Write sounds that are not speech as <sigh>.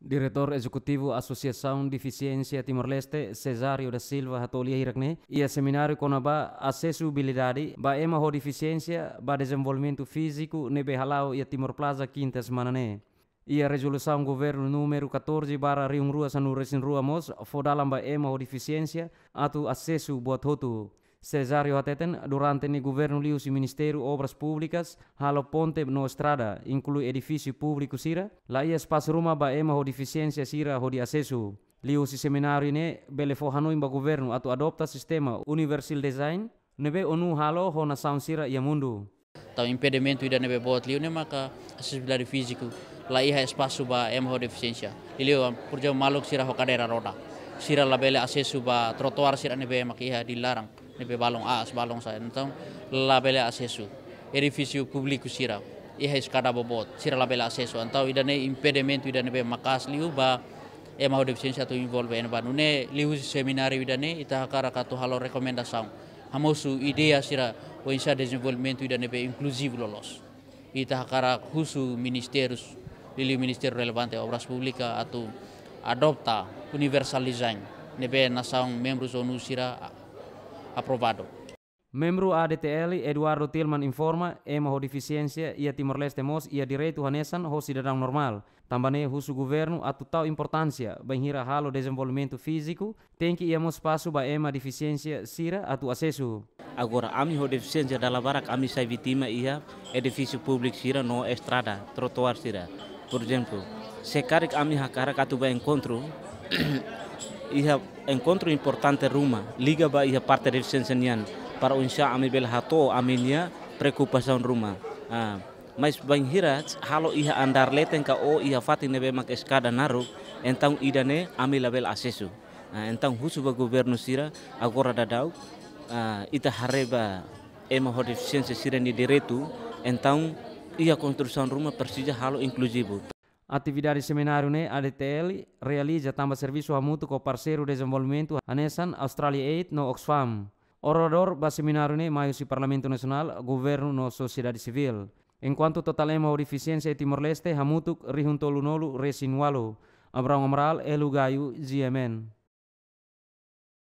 Diretor Executivo Associação Deficiência Timor-Leste, Cesário da Silva Ratolia Irakne, e a seminário Conabá Acessibilidade, ba Ema ho deficiência, ba Desenvolvimento Físico, nebehalau Halau e a Timor Plaza, Quinta Semana né. E a resolução governo número 14 barra Rio Rua Sanur Rua Mos, Fodalam ba Ema deficiência, ato Atu Acesso Boatotu. Cesario Ateten durante ni governo lius i Ministeru Obras Públicas halo ponte no estrada, inclui edificio público sira, la ia spas ruma ba ema ho deficiencia sira ho di asesu lius i seminário ne bele fo hanoi ba governo atu adopta sistema universal design, nebe onu halo ho na saun sira ia mundu Tau impedimento ida nebe boat liu ne maka acessibilidade fisiku, la ia espasu ba ema ho deficiencia Liu purjo maluk sira ho kadera roda. Sira la bele asesu ba trotoar sira nebe maka ia dilarang nebe balong as balong sa então labele asesu erifisiu publiku sira iha skada bobot sira labele asesu entau ida ne impedimento ida be makas liu ba e mau deficiência tu involve en ba nune liu seminari ida ne ita hakara katu halo rekomendasau hamosu idea sira o insa desenvolvimento ida nebe inklusif lolos ita hakara husu ministerus lili minister relevante obras publika atu adopta universal design nebe nasang membros ONU aprovado. Membro ADTL Eduardo Tilman informa ema ho deficiencia ia Timor Leste mos ia direito hanesan ho sidadan normal. Tambane russo governo a total importância hira halo desenvolvimento fisiku, tem ia mos pasu ba ema deficiência sira atu asesu. Agora ami ho defisiensia da barak ami sai vitima ia edifício publik sira no estrada trotoar sira. Por exemplo, se karik ami hakarak atu ba encontro <clears throat> iha encontro importante ruma liga ba iha parte de Sensenian para unsha ami bel hato aminia ya, preocupação ruma ah mas banhira halo iha andar leten ka o iha fatin nebe mak eskada naru entang idane ami label asesu ah, então husu ba governo sira agora dadau ah, ita hareba ema sensen sira ni diretu entang iha construção de uma Prestígio Inclusivo atividade seminário né ADTL realiza tamba serviço a mutu ko parceiro de desenvolvimento Anesan Australia Aid no Oxfam. Orador ba seminário né maio si Parlamento Nacional, governo no sociedade civil. Enquanto total ema e Timor-Leste hamutuk rihuntolunolu resinwalo, Abraham Amaral, Elugayu, GMN.